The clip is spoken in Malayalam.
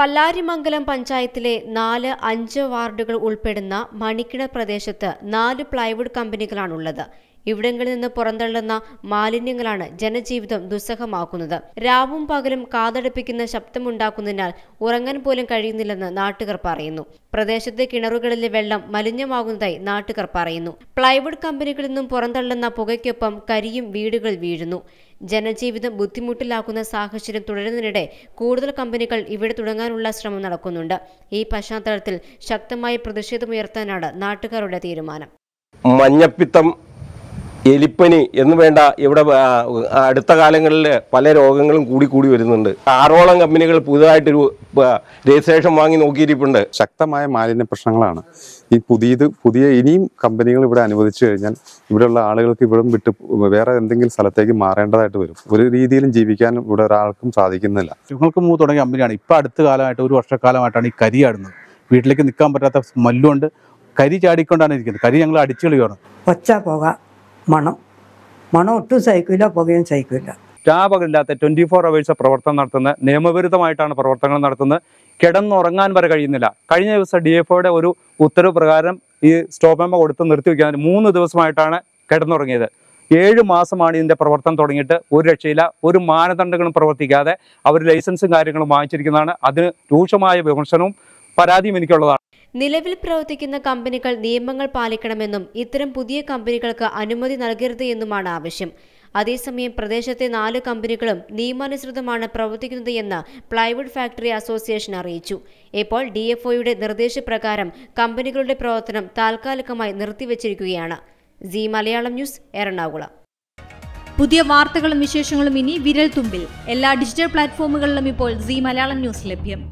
പല്ലാരിമംഗലം പഞ്ചായത്തിലെ നാല് അഞ്ച് വാർഡുകൾ ഉൾപ്പെടുന്ന മണിക്കിട പ്രദേശത്ത് നാല് പ്ലൈവുഡ് കമ്പനികളാണുള്ളത് ഇവിടങ്ങളിൽ നിന്ന് പുറന്തള്ളുന്ന മാലിന്യങ്ങളാണ് ജനജീവിതം ദുസ്സഹമാക്കുന്നത് രാവും പകലും കാതടപ്പിക്കുന്ന ശബ്ദമുണ്ടാക്കുന്നതിനാൽ ഉറങ്ങാൻ പോലും കഴിയുന്നില്ലെന്ന് നാട്ടുകാർ പറയുന്നു പ്രദേശത്തെ കിണറുകളിലെ വെള്ളം മലിനമാകുന്നതായി നാട്ടുകാർ പറയുന്നു പ്ലൈവുഡ് കമ്പനികളിൽ നിന്നും പുറന്തള്ളുന്ന പുകയ്ക്കൊപ്പം കരിയും വീടുകൾ വീഴുന്നു ജനജീവിതം ബുദ്ധിമുട്ടിലാക്കുന്ന സാഹചര്യം തുടരുന്നതിനിടെ കൂടുതൽ കമ്പനികൾ ഇവിടെ തുടങ്ങാനുള്ള ശ്രമം നടക്കുന്നുണ്ട് ഈ പശ്ചാത്തലത്തിൽ ശക്തമായ പ്രതിഷേധമുയർത്താനാണ് നാട്ടുകാരുടെ തീരുമാനം മഞ്ഞപ്പിത്തം എലിപ്പനി എന്ന് വേണ്ട ഇവിടെ അടുത്ത കാലങ്ങളിൽ പല രോഗങ്ങളും കൂടി കൂടി വരുന്നുണ്ട് ആറോളം കമ്പനികൾ പുതുതായിട്ടൊരു രജിസ്ട്രേഷൻ വാങ്ങി നോക്കിയിരിപ്പുണ്ട് ശക്തമായ മാലിന്യ പ്രശ്നങ്ങളാണ് ഈ പുതിയത് പുതിയ ഇനിയും കമ്പനികൾ ഇവിടെ അനുവദിച്ചു കഴിഞ്ഞാൽ ഇവിടെയുള്ള ആളുകൾക്ക് ഇവിടെ വിട്ട് വേറെ എന്തെങ്കിലും സ്ഥലത്തേക്ക് മാറേണ്ടതായിട്ട് വരും ഒരു രീതിയിലും ജീവിക്കാൻ ഇവിടെ ഒരാൾക്കും സാധിക്കുന്നില്ല ഞങ്ങൾക്ക് മുമ്പ് തുടങ്ങിയ കമ്പനിയാണ് ഇപ്പം അടുത്ത കാലമായിട്ട് ഒരു വർഷക്കാലമായിട്ടാണ് ഈ കരിയാടുന്നത് വീട്ടിലേക്ക് നിൽക്കാൻ പറ്റാത്ത മല്ലുണ്ട് കരി ചാടിക്കൊണ്ടാണ് ഇരിക്കുന്നത് കരി ഞങ്ങൾ അടിച്ചു കളിയാണ് ഒച്ച പോകാം മണം മണം ഒട്ടും സഹിക്കില്ല പുകയും സഹിക്കില്ല രാപകലില്ലാത്ത ട്വന്റി ഫോർ അവേഴ്സ് പ്രവർത്തനം നടത്തുന്നത് നിയമവിരുദ്ധമായിട്ടാണ് പ്രവർത്തനങ്ങൾ നടത്തുന്നത് കിടന്നുറങ്ങാൻ വരെ കഴിയുന്നില്ല കഴിഞ്ഞ ദിവസം ഡി എഫ് ഒരു ഉത്തരവ് പ്രകാരം ഈ സ്റ്റോപ്പ് എമ്മ കൊടുത്ത് നിർത്തിവെക്കാൻ മൂന്ന് ദിവസമായിട്ടാണ് കിടന്നുറങ്ങിയത് ഏഴ് മാസമാണ് ഇതിൻ്റെ പ്രവർത്തനം തുടങ്ങിയിട്ട് ഒരു രക്ഷയില്ല ഒരു മാനദണ്ഡങ്ങളും പ്രവർത്തിക്കാതെ അവർ ലൈസൻസും കാര്യങ്ങളും വാങ്ങിച്ചിരിക്കുന്നതാണ് അതിന് രൂക്ഷമായ വിമർശനവും പരാതിയും എനിക്കുള്ളതാണ് നിലവിൽ പ്രവർത്തിക്കുന്ന കമ്പനികൾ നിയമങ്ങൾ പാലിക്കണമെന്നും ഇത്തരം പുതിയ കമ്പനികൾക്ക് അനുമതി നൽകരുത് എന്നുമാണ് ആവശ്യം അതേസമയം പ്രദേശത്തെ നാല് കമ്പനികളും നിയമാനുസൃതമാണ് പ്രവർത്തിക്കുന്നത് എന്ന് പ്ലൈവുഡ് ഫാക്ടറി അസോസിയേഷൻ അറിയിച്ചു ഇപ്പോൾ ഡി എഫ് ഒയുടെ നിർദ്ദേശപ്രകാരം കമ്പനികളുടെ പ്രവർത്തനം താൽക്കാലികമായി നിർത്തിവച്ചിരിക്കുകയാണ് സി മലയാളം ന്യൂസ് എറണാകുളം പുതിയ വാർത്തകളും വിശേഷങ്ങളും ഇനി വിരൽ തുമ്പിൽ എല്ലാ ഡിജിറ്റൽ പ്ലാറ്റ്ഫോമുകളിലും ഇപ്പോൾ സി മലയാളം ന്യൂസ് ലഭ്യം